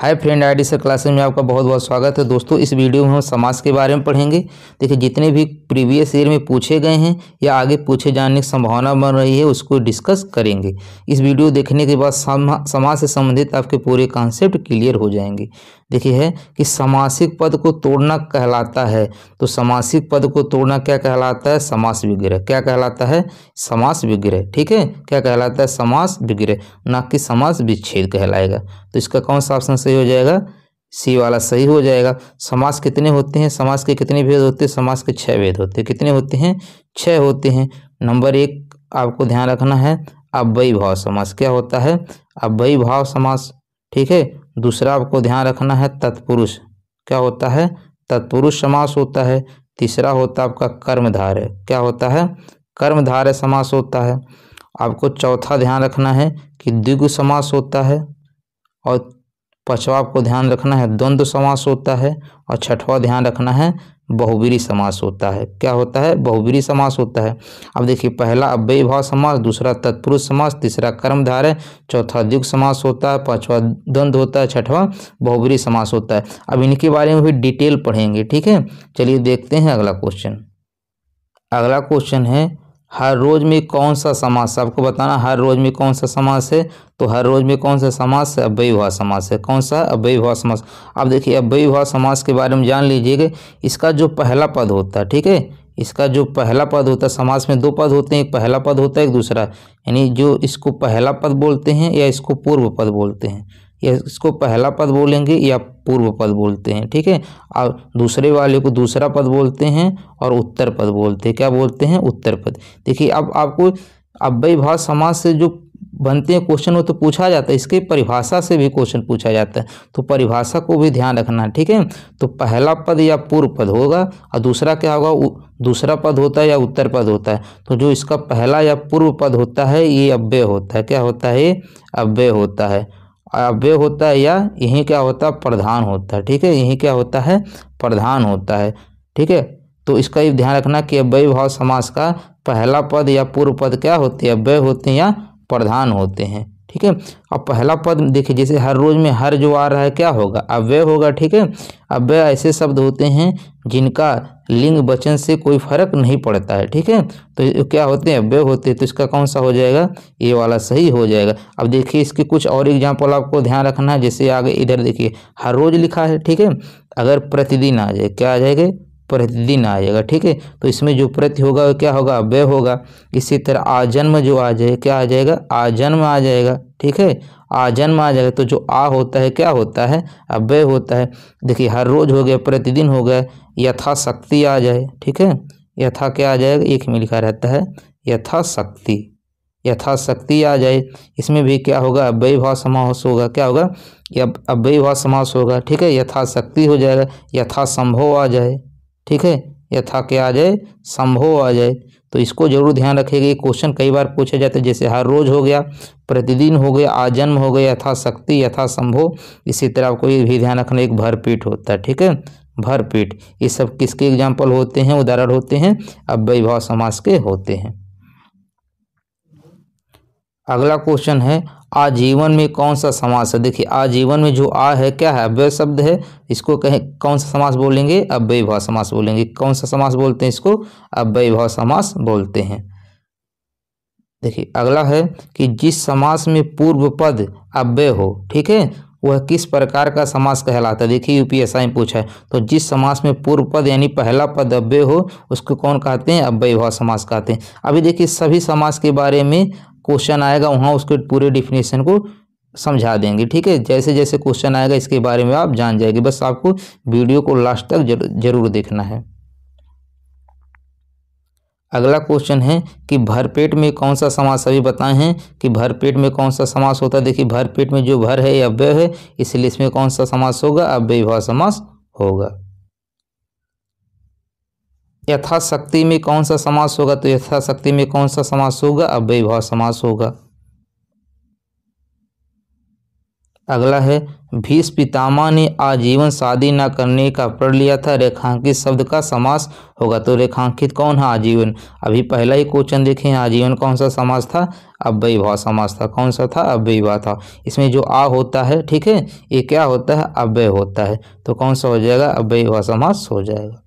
हाय friend ID sir classes में आपका बहुत बहुत स्वागत है दोस्तों इस वीडियो में हम समाज के बारे में पढ़ेंगे देखिए जितने भी प्रीवियस ईयर में पूछे गए हैं या आगे पूछे जाने की संभावना बन रही है उसको डिस्कस करेंगे इस वीडियो देखने के बाद समाज से संबंधित आपके पूरे कॉन्सेप्ट क्लियर हो जाएंगे देखिए है कि समासिक पद को तोड़ना कहलाता है तो समासिक पद को तोड़ना क्या कहलाता है समास विग्रह क्या कहलाता है समास विग्रह ठीक है क्या कहलाता है समास विग्रह ना कि समास विच्छेद कहलाएगा तो इसका कौन सा ऑप्शन सही हो जाएगा सी वाला सही हो जाएगा समास कितने होते हैं समास के कितने भेद होते हैं समास के छः भेद होते हैं कितने होते हैं छः होते हैं नंबर एक आपको ध्यान रखना है अव्ययी भाव समास क्या होता है अव्ययी भाव समास ठीक है दूसरा आपको ध्यान रखना है तत्पुरुष क्या होता है तत्पुरुष समास होता है तीसरा होता है आपका कर्मधारय क्या होता है कर्मधार समास होता है आपको चौथा ध्यान रखना है कि द्विगु समास होता है और पांचवा आपको ध्यान रखना है द्वंद्व समास होता है और छठवा ध्यान रखना है बहुबीरी समास होता है क्या होता है बहुबीरी समास होता है अब देखिए पहला अव्ययी भाव समास दूसरा तत्पुरुष समास तीसरा कर्मधार है चौथा द्युग समास होता है पांचवा द्वंद्व होता है छठवा बहुबीरी समास होता है अब इनके बारे में भी डिटेल पढ़ेंगे ठीक है चलिए देखते हैं अगला क्वेश्चन अगला क्वेश्चन है हर रोज़ में कौन सा समास आपको बताना हर रोज़ में कौन सा समास है तो हर रोज़ में कौन सा समास है अव्यय भाव समास है कौन सा अव्यय भाव समास अब देखिए अव्यय भाव समास के बारे में जान लीजिएगा इसका जो पहला पद होता है ठीक है इसका जो पहला पद होता है समास में दो पद होते हैं एक पहला पद होता है एक दूसरा यानी जो इसको पहला पद बोलते हैं या इसको पूर्व पद बोलते हैं या इसको पहला पद बोलेंगे या पूर्व पद बोलते हैं ठीक है और दूसरे वाले को दूसरा पद बोलते हैं और उत्तर पद बोलते हैं क्या बोलते हैं उत्तर पद देखिए अब आपको अव्यय भाव समाज से जो बनते हैं क्वेश्चन वो तो पूछा जाता है इसके परिभाषा से भी क्वेश्चन पूछा जाता है तो परिभाषा को भी ध्यान रखना ठीक है तो पहला पद या पूर्व पद होगा और दूसरा क्या होगा दूसरा पद होता है या उत्तर पद होता है तो जो इसका पहला या पूर्व पद होता है ये अव्यय होता है क्या होता है अव्यय होता है अव्य होता है या यही क्या होता है प्रधान होता है ठीक है यही क्या होता है प्रधान होता है ठीक है तो इसका भी ध्यान रखना कि अव्यय भाव समास का पहला पद या पूर्व पद क्या होते हैं अव्यय होते हैं या प्रधान होते हैं ठीक है अब पहला पद देखिए जैसे हर रोज में हर जो आ रहा है क्या होगा अव्यय होगा ठीक है अव्यय ऐसे शब्द होते हैं जिनका लिंग वचन से कोई फर्क नहीं पड़ता है ठीक है तो क्या होते हैं अव्यय होते हैं तो इसका कौन सा हो जाएगा ये वाला सही हो जाएगा अब देखिए इसके कुछ और एग्जाम्पल आपको ध्यान रखना है जैसे आगे इधर देखिए हर रोज लिखा है ठीक है अगर प्रतिदिन आ जाए क्या आ जाएगा प्रतिदिन आएगा ठीक है तो इसमें जो प्रति होगा वो क्या होगा अव्यय होगा इसी तरह आजन्म जो आ जाए क्या आ जाएगा आजन्म आ जाएगा ठीक है आजन्म आ जाएगा तो जो आ होता है क्या होता है अव्यय होता है देखिए हर रोज हो गया प्रतिदिन हो गया यथाशक्ति आ जाए ठीक है यथा क्या आ जाएगा एक में लिखा रहता है यथाशक्ति यथाशक्ति आ जाए इसमें भी क्या होगा अव्यय भाव समास होगा क्या होगा अव्यय भाव समास होगा ठीक है यथाशक्ति हो जाएगा यथासंभव आ जाए ठीक है यथा के आ जाए संभव आ जाए तो इसको जरूर ध्यान रखेगा क्वेश्चन कई बार पूछे जाते हैं जैसे हर रोज हो गया प्रतिदिन हो गया आजन्म हो गया यथाशक्ति संभव इसी तरह आपको ये भी ध्यान रखना एक भरपेट होता है ठीक है भरपेट ये सब किसके एग्जाम्पल होते हैं उदाहरण होते हैं अब वैभव समाज के होते हैं अगला क्वेश्चन है आजीवन में कौन सा समास है देखिए आजीवन में जो आ है क्या है अव्यय शब्द है इसको कहें कौन सा समास बोलेंगे अव्यय भाव समास बोलेंगे कौन सा समास बोलते हैं इसको अव्यय भाव समास बोलते हैं देखिए अगला है कि जिस समास में पूर्व पद अव्यय हो ठीक है वह किस प्रकार का समास कहलाता है देखिए यूपीएसआई में पूछा है तो जिस समास में पूर्व पद यानी पहला पद अव्यय हो उसको कौन कहते हैं अव्यय भाव समास कहते हैं अभी देखिए सभी समास के बारे में क्वेश्चन आएगा वहाँ उसके पूरे डिफिनेशन को समझा देंगे ठीक है जैसे जैसे क्वेश्चन आएगा इसके बारे में आप जान जाएंगे बस आपको वीडियो को लास्ट तक जरूर देखना है अगला क्वेश्चन है कि भरपेट में कौन सा समास अभी बताए हैं कि भरपेट में कौन सा समास होता है देखिए भरपेट में जो भर है या अव्यय है इसलिए इसमें कौन सा समास होगा अव्यय भाव समास होगा यथाशक्ति में कौन सा समास होगा तो यथाशक्ति में कौन सा समास होगा अव्यय समास होगा अगला है भीष पितामह ने आजीवन शादी न करने का पढ़ लिया था रेखांकित शब्द का समास होगा तो रेखांकित कौन है आजीवन अभी पहला ही क्वेश्चन देखे हैं आजीवन कौन सा समास था अव्यय भाव समास था कौन सा था अव्यय भाव था इसमें जो आ होता है ठीक है ये क्या होता है अव्यय होता है तो कौन सा हो जाएगा अव्यय समास हो जाएगा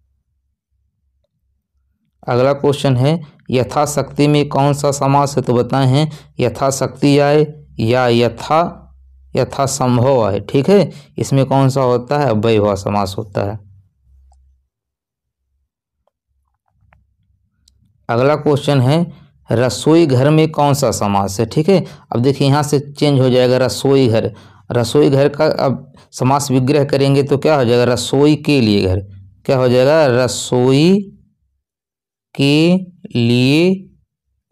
अगला क्वेश्चन है यथाशक्ति में कौन सा समास है तो बताएं हैं यथाशक्ति आए या यथा यथा संभव आए ठीक है इसमें कौन सा होता है वैभव समास होता है अगला क्वेश्चन है रसोई घर में कौन सा समास है ठीक है अब देखिए यहाँ से चेंज हो जाएगा रसोई घर रसोई घर का अब समास विग्रह करेंगे तो क्या हो जाएगा रसोई के लिए घर क्या हो जाएगा रसोई के लिए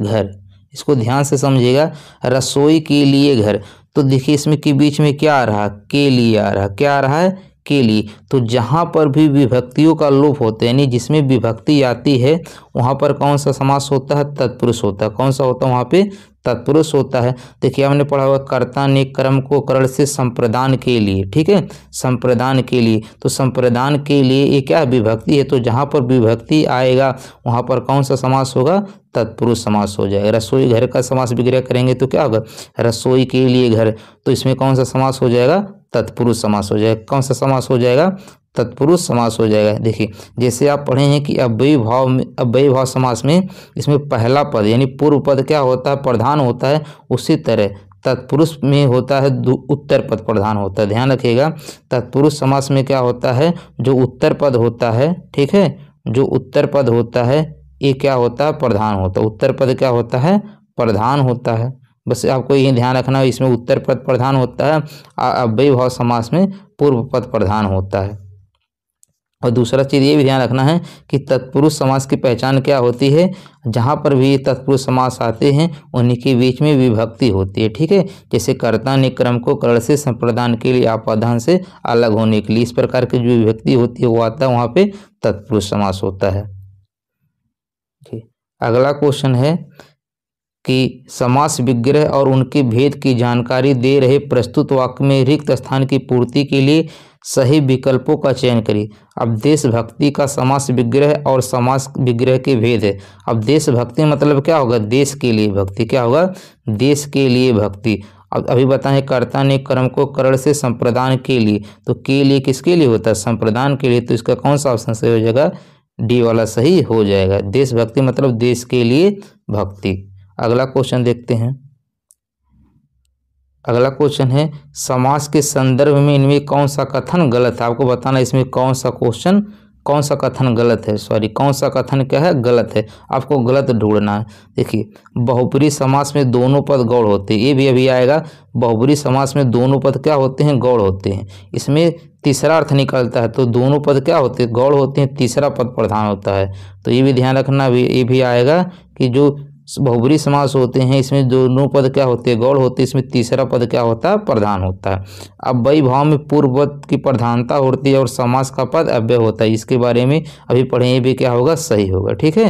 घर इसको ध्यान से समझिएगा रसोई के लिए घर तो देखिए इसमें के बीच में क्या आ रहा के लिए आ रहा क्या आ रहा है के लिए तो जहाँ पर भी विभक्तियों का लोप होता है यानी जिसमें विभक्ति आती है वहाँ पर कौन सा समास होता है तत्पुरुष होता है कौन सा होता है वहाँ पे तत्पुरुष होता है देखिए हमने पढ़ा हुआ कर्ता ने कर्म को करण से संप्रदान के लिए ठीक है संप्रदान के लिए तो संप्रदान के लिए ये क्या विभक्ति है तो जहाँ पर विभक्ति आएगा वहाँ पर कौन सा समास होगा तत्पुरुष समास हो जाएगा रसोई घर का समास विग्रह करेंगे तो क्या होगा रसोई के लिए घर तो इसमें कौन सा समास हो जाएगा तत्पुरुष समास हो जाएगा कौन सा समास हो जाएगा तत्पुरुष समास हो जाएगा देखिए जैसे आप पढ़े हैं कि अव्ययी भाव में अव्ययी भाव समास में इसमें पहला पद यानी पूर्व पद क्या होता है प्रधान होता है उसी तरह तत्पुरुष में होता है उत्तर पद प्रधान होता है ध्यान रखिएगा तत्पुरुष समास में क्या होता है जो उत्तर पद होता है ठीक है जो उत्तर पद होता है ये क्या होता है प्रधान होता है उत्तर पद क्या होता है प्रधान होता है बस आपको ये ध्यान रखना है इसमें उत्तर पद प्रधान होता है अव्यय भाव समास में पूर्व पद प्रधान होता है और दूसरा चीज़ ये भी ध्यान रखना है कि तत्पुरुष समास की पहचान क्या होती है जहाँ पर भी तत्पुरुष समास आते हैं उन्हीं के बीच में विभक्ति होती है ठीक है जैसे कर्ता ने क्रम को कर से संप्रदान के लिए आपाधान से अलग होने के लिए इस प्रकार की जो विभक्ति होती है वो आता है वहाँ पे तत्पुरुष समास होता है ठीक अगला क्वेश्चन है कि समास विग्रह और उनके भेद की जानकारी दे रहे प्रस्तुत वाक्य में रिक्त स्थान की पूर्ति के लिए सही विकल्पों का चयन करिए अब देशभक्ति का समास विग्रह और समास विग्रह के भेद है अब देशभक्ति मतलब क्या होगा देश के लिए भक्ति क्या होगा देश के लिए भक्ति अब अभी बताएं कर्ता ने कर्म को करण से संप्रदान के लिए तो के लिए किसके लिए होता है संप्रदान के लिए तो इसका कौन सा ऑप्शन सही हो जाएगा डी वाला सही हो जाएगा देशभक्ति मतलब देश के लिए भक्ति अगला क्वेश्चन देखते हैं अगला क्वेश्चन है समाज के संदर्भ में इनमें कौन सा कथन गलत है आपको बताना इसमें कौन सा क्वेश्चन कौन सा कथन गलत है सॉरी कौन सा कथन क्या है गलत है आपको गलत ढूंढना है देखिए बहुपुरी समाज में दोनों पद गौड़ होते हैं ये भी अभी आएगा बहुपुरी समाज में दोनों पद क्या होते हैं गौड़ होते हैं इसमें तीसरा अर्थ निकलता है तो दोनों पद क्या होते हैं गौड़ होते हैं तीसरा पद प्रधान होता है तो ये भी ध्यान रखना भी ये भी आएगा कि जो बहुबरी समास होते हैं इसमें दोनों पद क्या होते हैं गौड़ होते हैं इसमें तीसरा पद क्या होता है प्रधान होता है अब वही भाव में पूर्व पद की प्रधानता होती है और समास का पद अव्यय होता है इसके बारे में अभी ये भी क्या होगा सही होगा ठीक है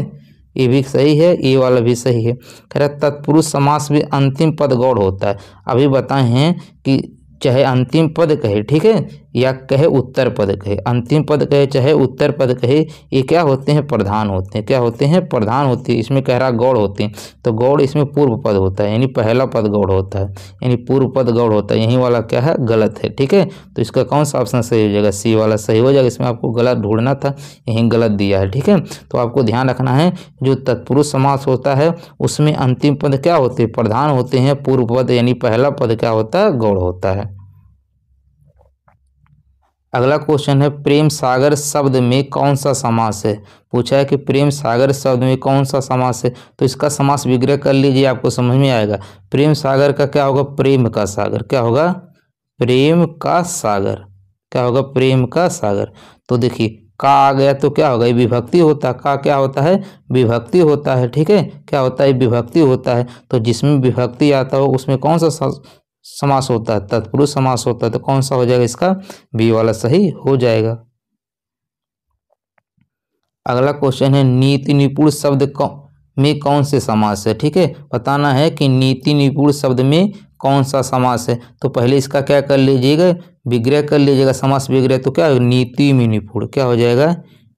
ये भी सही है ये वाला भी सही है खैर तत्पुरुष समास में अंतिम पद गौड़ होता है अभी बताए हैं कि चाहे अंतिम पद कहे ठीक है या कहे उत्तर पद कहे अंतिम पद कहे चाहे उत्तर पद कहे ये क्या होते हैं प्रधान होते हैं क्या होते हैं प्रधान होते हैं इसमें कह रहा गौड़ होते हैं तो गौड़ इसमें पूर्व पद होता है यानी पहला पद गौड़ होता है यानी पूर्व पद गौड़ होता है यही वाला क्या है गलत है ठीक है तो इसका कौन सा ऑप्शन सही हो जाएगा सी वाला सही हो जाएगा इसमें आपको गलत ढूंढना था यहीं गलत दिया है ठीक है तो आपको ध्यान रखना है जो तत्पुरुष समास होता है उसमें अंतिम पद क्या होते हैं प्रधान होते हैं पूर्व पद यानी पहला पद क्या होता है गौड़ होता है अगला क्वेश्चन है प्रेम सागर शब्द में कौन सा समास है पूछा है कि प्रेम सागर शब्द में कौन सा समास है तो इसका समास विग्रह कर लीजिए आपको समझ में आएगा प्रेम सागर का क्या होगा प्रेम का सागर क्या होगा प्रेम का सागर क्या होगा प्रेम का सागर तो देखिए का आ गया तो क्या होगा ये विभक्ति होता का क्या होता है विभक्ति होता है ठीक है क्या होता है विभक्ति होता है तो जिसमें विभक्ति आता हो उसमें कौन सा समास होता है तत्पुरुष समास होता है तो कौन सा हो जाएगा इसका बी वाला सही हो जाएगा अगला क्वेश्चन है नीति निपुण शब्द में कौन से समास है ठीक है बताना है कि नीति निपुण शब्द में कौन सा समास है तो पहले इसका क्या कर लीजिएगा विग्रह कर लीजिएगा समास विग्रह तो क्या नीति में निपुण क्या हो जाएगा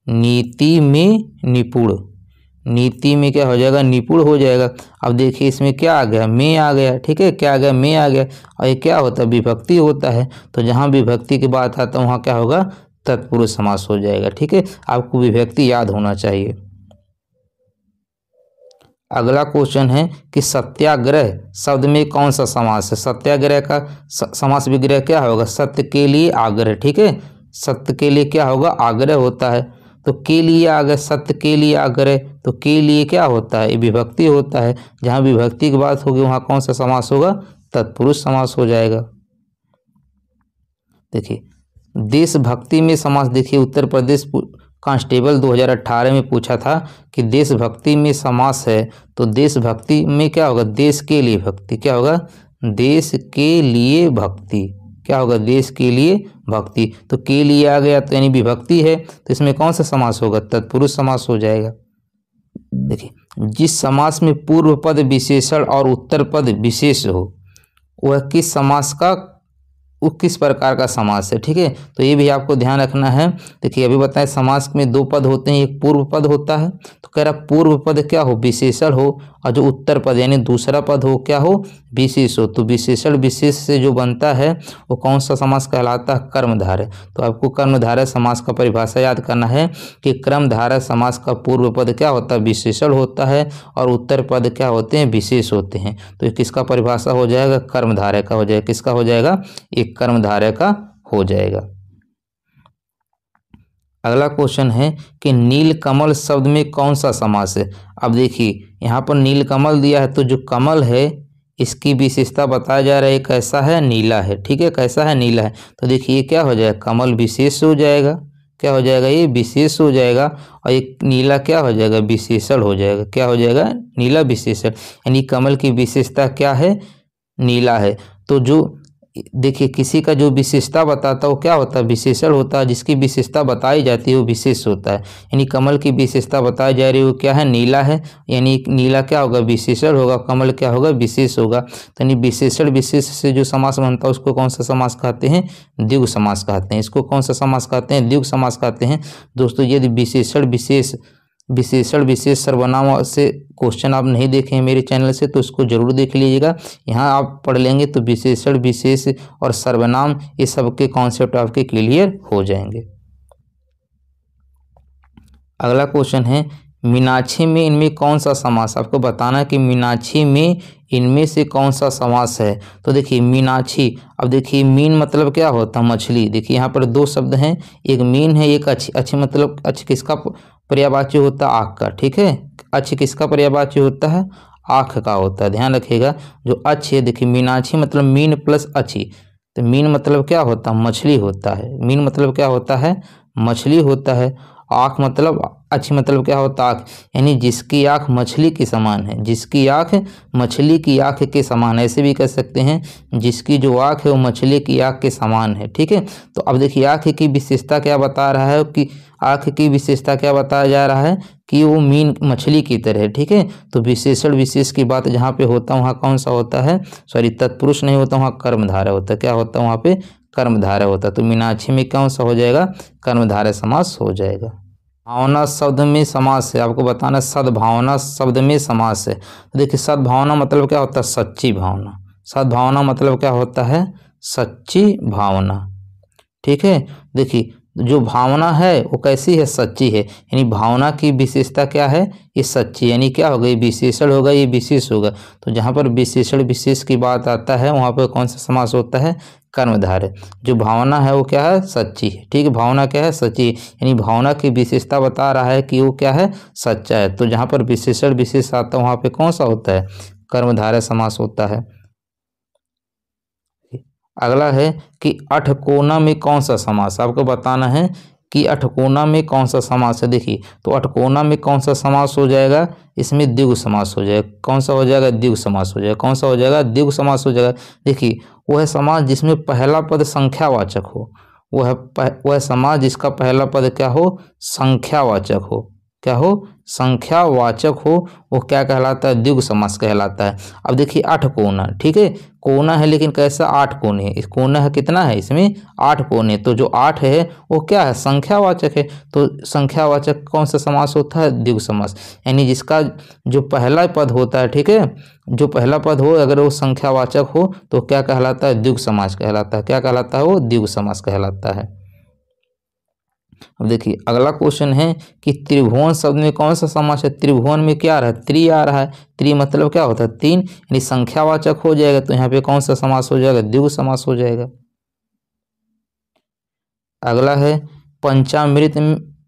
नीति में निपुण नीति में क्या हो जाएगा निपुण हो जाएगा अब देखिए इसमें क्या आ गया मैं आ गया ठीक है क्या आ गया मैं आ गया और ये क्या होता है विभक्ति होता है तो जहाँ विभक्ति की बात आता है वहाँ क्या होगा तत्पुरुष समास हो जाएगा ठीक है आपको विभक्ति याद होना चाहिए अगला क्वेश्चन है कि सत्याग्रह शब्द में कौन सा समास है सत्याग्रह का समास विग्रह क्या होगा सत्य के लिए आग्रह ठीक है सत्य के लिए क्या होगा आग्रह होता है तो के लिए आ गए सत्य के लिए आ गए तो के लिए क्या होता है विभक्ति होता है जहाँ विभक्ति की बात होगी वहाँ कौन सा समास होगा तत्पुरुष समास हो जाएगा देखिए देशभक्ति में समास देखिए उत्तर प्रदेश कांस्टेबल 2018 में पूछा था कि देशभक्ति में समास है तो देशभक्ति में क्या होगा देश के लिए भक्ति क्या होगा देश के लिए भक्ति क्या होगा देश के लिए भक्ति तो के लिए आ गया तो यानी विभक्ति है तो इसमें कौन सा समास होगा तत्पुरुष समास हो जाएगा देखिए जिस समास में पूर्व पद विशेषण और उत्तर पद विशेष हो वह किस समास का वो किस प्रकार का समास है ठीक है तो ये भी आपको ध्यान रखना है देखिए अभी बताएं समास में दो पद होते हैं एक पूर्व पद होता है तो कह रहा पूर्व पद क्या हो विशेषण हो और जो उत्तर पद यानी दूसरा पद हो क्या हो विशेष हो तो विशेषण विशेष से जो बनता है वो कौन सा समास कहलाता है कर्मधार तो आपको कर्मधार समास का परिभाषा याद करना है कि क्रमधारय समास का पूर्व पद क्या होता है विशेषण होता है और उत्तर पद क्या होते हैं विशेष होते हैं तो किसका परिभाषा हो जाएगा कर्मधारय का हो जाएगा किसका हो जाएगा एक कर्मधारय का हो जाएगा अगला क्वेश्चन है कि नीलकमल शब्द में कौन सा समास है अब देखिए यहाँ पर नीलकमल दिया है तो जो कमल है इसकी विशेषता बताया जा रहा है कैसा है नीला है ठीक है कैसा है नीला है तो देखिए क्या हो जाएगा कमल विशेष हो जाएगा क्या हो जाएगा ये विशेष हो जाएगा और ये नीला क्या हो जाएगा विशेषण हो जाएगा क्या हो जाएगा नीला विशेषण यानी कमल की विशेषता क्या है नीला है तो जो देखिए किसी का जो विशेषता बताता है वो क्या होता है विशेषण होता है जिसकी विशेषता बताई जाती है वो विशेष होता है यानी कमल की विशेषता बताई जा रही है वो क्या है नीला है यानी नीला क्या होगा विशेषण होगा कमल क्या होगा विशेष होगा तो यानी विशेषण विशेष से जो समास बनता है उसको कौन सा समास कहते हैं द्युग समास कहते हैं इसको कौन सा समास कहते हैं द्युग समास कहते हैं दोस्तों यदि विशेषण विशेष विशेषण विशेष सर्वनाम से क्वेश्चन आप नहीं देखे हैं मेरे चैनल से तो इसको जरूर देख लीजिएगा यहाँ आप पढ़ लेंगे तो विशेषण विशेष और सर्वनाम ये सब के कॉन्सेप्ट आपके क्लियर हो जाएंगे अगला क्वेश्चन है मीनाक्षी में इनमें कौन सा समास आपको बताना है कि मीनाक्षी में इनमें से कौन सा समास है तो देखिए मीनाक्षी अब देखिए मीन मतलब क्या होता है मछली देखिए यहाँ पर दो शब्द हैं एक मीन है एक अच्छी अच्छी मतलब अच्छी किसका पर्यावाची होता है आँख का ठीक है अच्छी किसका पर्यावाची होता है आँख का होता है ध्यान रखिएगा जो अच्छ है देखिए मीनाक्षी मतलब मीन प्लस अच्छी तो मीन मतलब क्या होता है मछली होता है मीन मतलब क्या होता है मछली होता है आँख मतलब अच्छी मतलब क्या होता आँख यानी जिसकी आँख मछली के समान है जिसकी आँख मछली की आँख के समान ऐसे भी कह सकते हैं जिसकी जो आँख है वो मछली की आँख के समान है ठीक है तो अब देखिए आँख की विशेषता क्या बता रहा है कि आँख की विशेषता क्या बताया जा रहा है कि वो मीन मछली की तरह ठीक है तो विशेषण विशेष की बात जहाँ पे होता वहाँ कौन सा होता है सॉरी तत्पुरुष नहीं होता वहाँ कर्मधारा होता क्या होता वहाँ पे धारा होता तो मीनाक्षी में कौन सा हो जाएगा कर्मधारा समास हो जाएगा भावना शब्द में समास है आपको बताना सद्भावना शब्द में समास है तो देखिए सद्भावना मतलब क्या होता है सच्ची भावना सद्भावना मतलब क्या होता है सच्ची भावना ठीक है देखिए जो भावना है वो कैसी है सच्ची है यानी भावना की विशेषता क्या है ये सच्ची यानी क्या होगा ये विशेषण होगा ये विशेष होगा तो जहाँ पर विशेषण विशेष की बात आता है वहाँ पर कौन सा समास होता है कर्मधारय जो भावना है वो क्या है सच्ची है ठीक भावना क्या है सच्ची यानी भावना की विशेषता बता रहा है कि वो क्या है सच्चा है तो जहाँ पर विशेषण विशेष आता है वहाँ पर कौन सा होता है कर्मधारय समास होता है अगला है कि अठकोना में कौन सा समास आपको बताना है कि अठकोना में कौन सा समास है देखिए तो अठकोना में कौन सा समास हो जाएगा इसमें द्विगु समास हो जाएगा कौन सा हो जाएगा द्विगु समास हो जाएगा कौन सा हो जाएगा द्विगु समास हो जाएगा देखिए वह समास जिसमें पहला पद संख्यावाचक हो वह वह समास जिसका पहला पद क्या हो संख्यावाचक हो क्या हो संख्यावाचक हो वो क्या कहलाता है द्विग समास कहलाता है अब देखिए आठ कोना ठीक है कोना है लेकिन कैसा आठ कोने है इस कोना है कितना है इसमें आठ कोने तो जो आठ है वो क्या है संख्यावाचक है तो संख्यावाचक कौन सा समास होता है द्विग समास यानी जिसका जो पहला पद होता है ठीक है जो पहला पद हो अगर वो संख्यावाचक हो तो क्या कहलाता है द्विग समास कहलाता है क्या कहलाता है वो द्विग समास कहलाता है अब देखिए अगला क्वेश्चन है कि त्रिभुवन शब्द में कौन सा समास है त्रिभुवन में क्या आ रहा है त्रि आ रहा है त्रि मतलब क्या होता है तीन यानी संख्यावाचक हो जाएगा तो यहाँ पे कौन सा समास हो जाएगा द्विगु समास हो जाएगा अगला है पंचामृत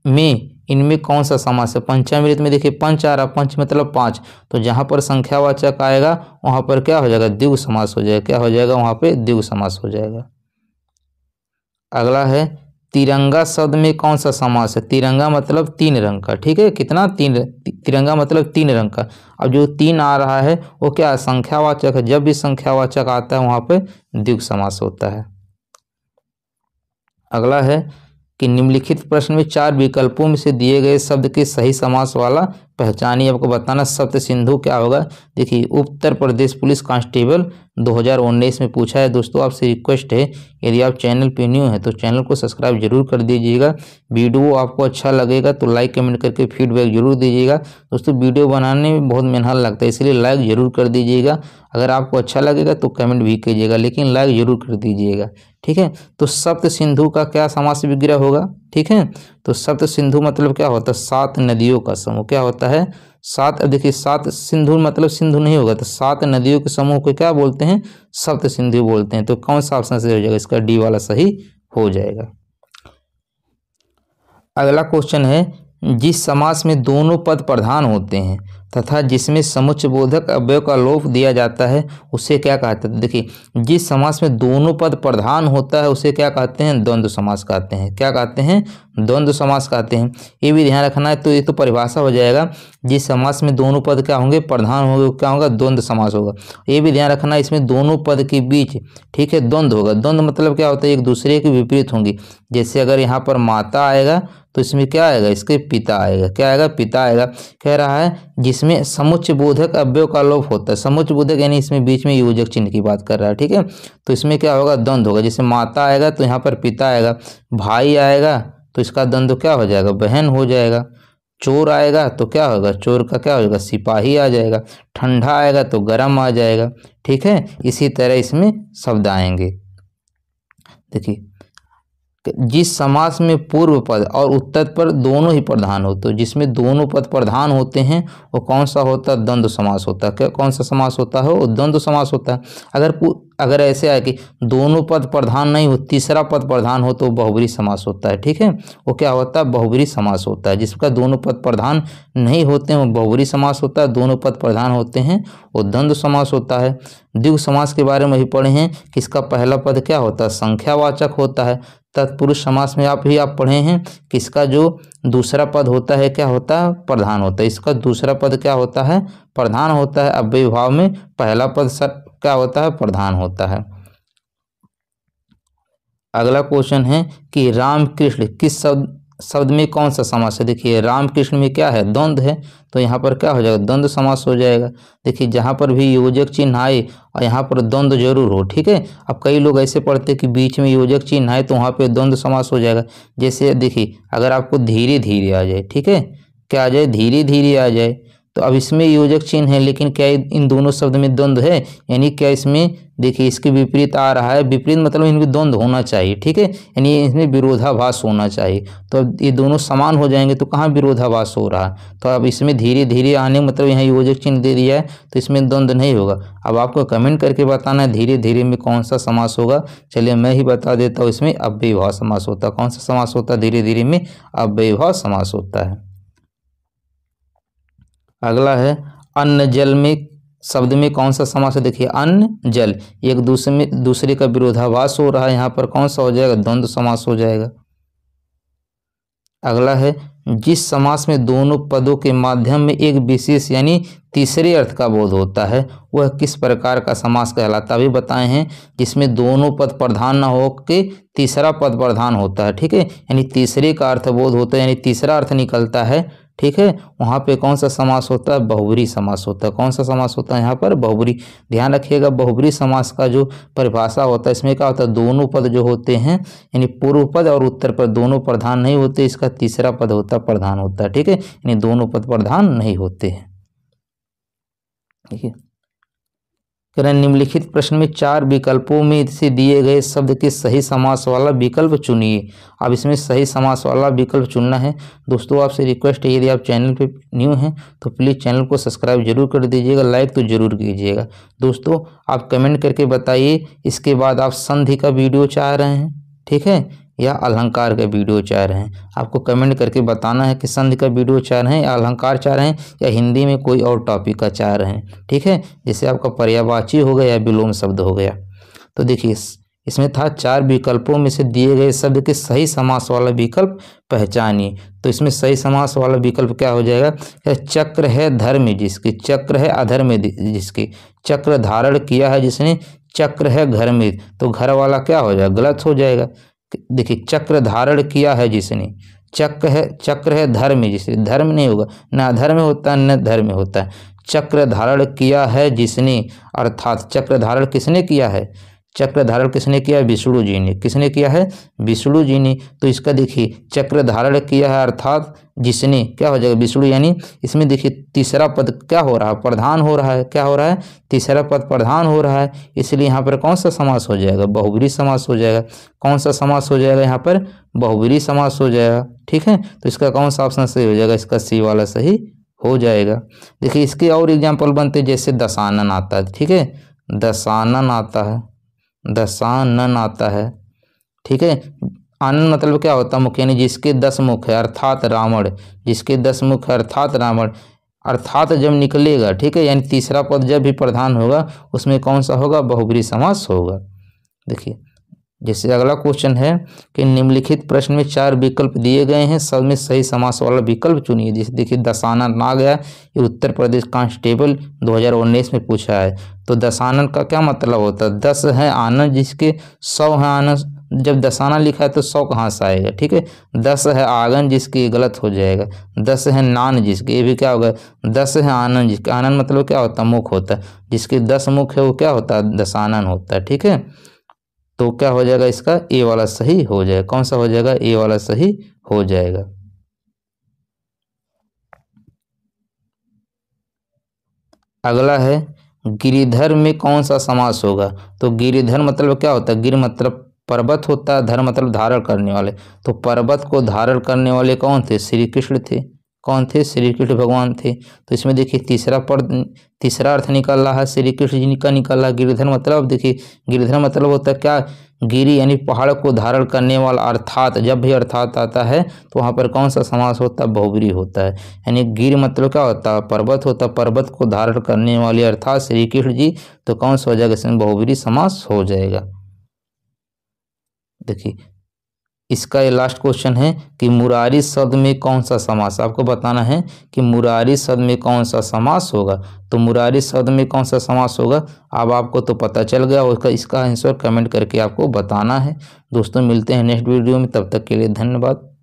में इनमें कौन सा समास है पंचामृत में देखिए पंच आ रहा पंच मतलब पाँच तो जहाँ पर संख्यावाचक आएगा वहाँ पर क्या हो जाएगा द्विगु समास हो जाएगा क्या हो जाएगा वहाँ पर द्विगु समास हो जाएगा अगला है तिरंगा शब्द में कौन सा समास है तिरंगा मतलब तीन रंग का ठीक है कितना तीन तिरंगा मतलब तीन रंग का अब जो तीन आ रहा है वो क्या है संख्यावाचक है जब भी संख्यावाचक आता है वहां पर द्विग समास होता है अगला है कि निम्नलिखित प्रश्न में चार विकल्पों में से दिए गए शब्द के सही समास वाला पहचानी आपको बताना सप्त सिंधु क्या होगा देखिए उत्तर प्रदेश पुलिस कांस्टेबल 2019 में पूछा है दोस्तों आपसे रिक्वेस्ट है यदि आप चैनल पे न्यू हैं तो चैनल को सब्सक्राइब जरूर कर दीजिएगा वीडियो आपको अच्छा लगेगा तो लाइक कमेंट करके फीडबैक जरूर दीजिएगा दोस्तों वीडियो बनाने में बहुत मेहनत लगता है इसलिए लाइक जरूर कर दीजिएगा अगर आपको अच्छा लगेगा तो कमेंट भी कीजिएगा लेकिन लाइक जरूर कर दीजिएगा ठीक है तो सप्त सिंधु का क्या समास विग्रह होगा ठीक है तो सप्त सिंधु मतलब क्या होता है सात नदियों का समूह क्या होता है सात देखिए सात सिंधु मतलब सिंधु नहीं होगा तो सात नदियों के समूह को क्या बोलते हैं सप्त सिंधु बोलते हैं तो कौन सा ऑप्शन सही हो जाएगा इसका डी वाला सही हो जाएगा अगला क्वेश्चन है जिस समास में दोनों पद प्रधान होते हैं तथा जिसमें समुच्च बोधक अव्यय का लोप दिया जाता है उसे क्या कहते हैं देखिए जिस समास में दोनों पद प्रधान होता है उसे क्या कहते हैं द्वंद्व समास कहते हैं क्या कहते हैं द्वंद्व समास कहते हैं ये भी ध्यान रखना है तो ये तो परिभाषा हो जाएगा जिस समास में दोनों पद क्या होंगे प्रधान होंगे क्या होगा द्वंद्व समास होगा ये भी ध्यान रखना इसमें दोनों पद के बीच ठीक है द्वंद्व होगा द्वंद्व मतलब क्या होता है एक दूसरे के विपरीत होंगे जैसे अगर यहाँ पर माता आएगा तो इसमें क्या आएगा इसके पिता आएगा क्या आएगा पिता आएगा कह रहा है जिसमें समुच्च बोधक अव्यव का लोप होता है समुच्च बोधक यानी इसमें बीच में योजक चिन्ह की बात कर रहा है ठीक है तो इसमें क्या होगा द्वंद होगा जैसे माता आएगा तो यहाँ पर पिता आएगा भाई आएगा तो इसका द्वंद क्या हो जाएगा बहन हो जाएगा चोर आएगा तो क्या होगा चोर का क्या होगा सिपाही आ जाएगा ठंडा आएगा तो गर्म आ जाएगा ठीक है इसी तरह इसमें शब्द आएंगे देखिए जिस समास में पूर्व पद और उत्तर पर दोनों ही प्रधान हो तो जिसमें दोनों पद प्रधान होते हैं वो कौन सा होता है द्वंद्व समास होता है कौन सा समास होता है वो द्वंद्व समास होता है अगर अगर ऐसे आए कि दोनों पद प्रधान नहीं हो तीसरा पद प्रधान हो तो बहुबरी समास होता है ठीक है वो क्या होता है बहुबरी समास होता है जिसका दोनों पद प्रधान नहीं होते हैं वो बहुबरी समास होता है दोनों पद प्रधान होते हैं वो द्वंद्व समास होता है द्विग समास के बारे में भी पढ़े हैं कि इसका पहला पद क्या होता है संख्यावाचक होता है तत्पुरुष समास में आप ही आप पढ़े हैं कि इसका जो दूसरा पद होता है क्या होता है प्रधान होता है इसका दूसरा पद क्या होता है प्रधान होता है अव्य भाव में पहला पद क्या होता है प्रधान होता है अगला क्वेश्चन है कि राम कृष्ण किस शब्द शब्द में कौन सा समास है देखिए रामकृष्ण में क्या है द्वंद्व है तो यहाँ पर क्या हो जाएगा द्वंद्व समास हो जाएगा देखिए जहाँ पर भी योजक चिन्ह आए और यहाँ पर द्वंद्व जरूर हो ठीक है अब कई लोग ऐसे पढ़ते कि बीच में योजक चिन्ह आए तो वहाँ पे द्वंद्व समास हो जाएगा जैसे देखिए अगर आपको धीरे धीरे आ जाए ठीक है क्या आ जाए धीरे धीरे आ जाए तो अब इसमें योजक चिन्ह है लेकिन क्या इन दोनों शब्द में द्वंद्व है यानी क्या इसमें देखिए इसके विपरीत आ रहा है विपरीत मतलब इनमें द्वंद्व होना चाहिए ठीक है यानी इसमें विरोधाभास होना चाहिए तो अब ये दोनों समान हो जाएंगे तो कहाँ विरोधाभास हो रहा है तो अब इसमें धीरे धीरे आने मतलब यहाँ योजक चिन्ह दे दिया है तो इसमें द्वंद्व नहीं होगा अब आपको कमेंट करके बताना है धीरे धीरे में कौन सा समास होगा चलिए मैं ही बता देता हूँ इसमें अव्यभाव समास होता है कौन सा समास होता है धीरे धीरे में अव्यभाव समास होता है अगला है अन्न जल में शब्द में कौन सा समास है देखिए अन्न जल एक दूसरे में दूसरे का विरोधाभास हो रहा है यहाँ पर कौन सा हो जाएगा द्वंद्व समास हो जाएगा अगला है जिस समास में दोनों पदों के माध्यम में एक विशेष यानी तीसरे अर्थ का बोध होता है वह किस प्रकार का समास कहलाता है अभी बताए हैं जिसमें दोनों पद प्रधान न हो के तीसरा पद प्रधान होता है ठीक है यानी तीसरे का अर्थ बोध होता है यानी तीसरा अर्थ निकलता है ठीक है वहाँ पे कौन सा समास होता है बहुबरी समास होता है कौन सा समास होता है यहाँ पर बहुबरी ध्यान रखिएगा बहुबरी समास का जो परिभाषा होता है इसमें क्या होता है दोनों पद जो होते हैं यानी पूर्व पद और उत्तर पद दोनों प्रधान नहीं होते इसका तीसरा पद होता प्रधान होता है ठीक है यानी दोनों पद प्रधान नहीं होते हैं ठीक है कह रहे निम्नलिखित प्रश्न में चार विकल्पों में से दिए गए शब्द के सही समास वाला विकल्प चुनिए अब इसमें सही समास वाला विकल्प चुनना है दोस्तों आपसे रिक्वेस्ट है यदि आप चैनल पे न्यू हैं तो प्लीज़ चैनल को सब्सक्राइब जरूर कर दीजिएगा लाइक तो जरूर कीजिएगा दोस्तों आप कमेंट करके बताइए इसके बाद आप संधि का वीडियो चाह रहे हैं ठीक है या अलंकार का वीडियो चाह रहे हैं आपको कमेंट करके बताना है कि संध का वीडियो चाह रहे हैं या अलंकार चाह रहे हैं या हिंदी में कोई और टॉपिक का चाह रहे हैं ठीक है जैसे आपका पर्यावाची हो गया या विलोम शब्द हो गया तो देखिए इसमें था चार विकल्पों में से दिए गए शब्द के सही समास वाला विकल्प पहचानिए तो इसमें सही समास वाला विकल्प क्या हो जाएगा चक्र है धर्म जिसकी चक्र है अधर्म जिसकी चक्र धारण किया है जिसने चक्र है घर में तो घर वाला क्या हो जाएगा गलत हो जाएगा देखिए चक्र धारण किया है जिसने चक्र है चक्र है धर्म जिसने धर्म नहीं होगा ना धर्म होता है न धर्म होता है चक्र धारण किया है जिसने अर्थात चक्र धारण किसने किया है चक्र धारण किसने किया विष्णु जी ने किसने किया है विष्णु जी ने तो इसका देखिए चक्र धारण किया है अर्थात जिसने क्या हो जाएगा विष्णु यानी इसमें देखिए तीसरा पद क्या हो रहा है प्रधान हो रहा है क्या हो रहा है तीसरा पद प्रधान हो रहा है इसलिए यहाँ पर कौन सा समास हो जाएगा बहुबरी समास हो जाएगा कौन सा समास हो जाएगा यहाँ पर बहुबरी समास हो जाएगा ठीक है तो इसका कौन सा ऑप्शन सही हो जाएगा इसका सी वाला सही हो जाएगा देखिए इसके और एग्जाम्पल बनते जैसे दशानन आता है ठीक है दशानन आता है नन आता है ठीक है आनंद मतलब क्या होता है मुख यानी जिसके दस मुख है अर्थात रावण जिसके दस मुख है अर्थात रावण अर्थात जब निकलेगा ठीक है यानी तीसरा पद जब भी प्रधान होगा उसमें कौन सा होगा बहुबरी समास होगा देखिए जैसे अगला क्वेश्चन है कि निम्नलिखित प्रश्न में चार विकल्प दिए गए हैं सब में सही समास वाला विकल्प चुनिए जैसे देखिए दसानन आ गया ये उत्तर प्रदेश कांस्टेबल 2019 में पूछा है तो दसानन का क्या मतलब होता है दस है आनंद जिसके सौ है आनंद जब दसाना लिखा है तो सौ कहाँ से आएगा ठीक है दस है आगन जिसकी गलत हो जाएगा दस है नान जिसके ये भी क्या होगा दस है आनंद जिसके आनंद मतलब क्या होता है मुख होता है जिसके दस मुख है वो क्या होता है दसानन होता है ठीक है तो क्या हो जाएगा इसका ए वाला सही हो जाएगा कौन सा हो जाएगा ए वाला सही हो जाएगा अगला है गिरिधर में कौन सा समास होगा तो गिरिधर मतलब क्या होता है गिर मतलब पर्वत होता है धर मतलब धारण करने वाले तो पर्वत को धारण करने वाले कौन थे श्री कृष्ण थे कौन थे श्री कृष्ण भगवान थे तो इसमें देखिए तीसरा पद तीसरा अर्थ निकल रहा है श्री कृष्ण जी का निकल रहा है गिरधर मतलब देखिए गिरधर मतलब होता है क्या गिरी यानी पहाड़ को धारण करने वाला अर्थात जब भी अर्थात आता है तो वहाँ पर कौन सा समास होता है बहुबरी होता है यानी गिर मतलब क्या होता है पर्वत होता है पर्वत को धारण करने वाले अर्थात श्री कृष्ण जी तो कौन सा हो जाएगा इसमें बहुबरी समास हो जाएगा देखिए इसका ये लास्ट क्वेश्चन है कि मुरारी शब्द में कौन सा समास आपको बताना है कि मुरारी शब्द में कौन सा समास होगा तो मुरारी शब्द में कौन सा समास होगा अब आपको तो पता चल गया उसका इसका आंसर कमेंट करके आपको बताना है दोस्तों मिलते हैं नेक्स्ट वीडियो में तब तक के लिए धन्यवाद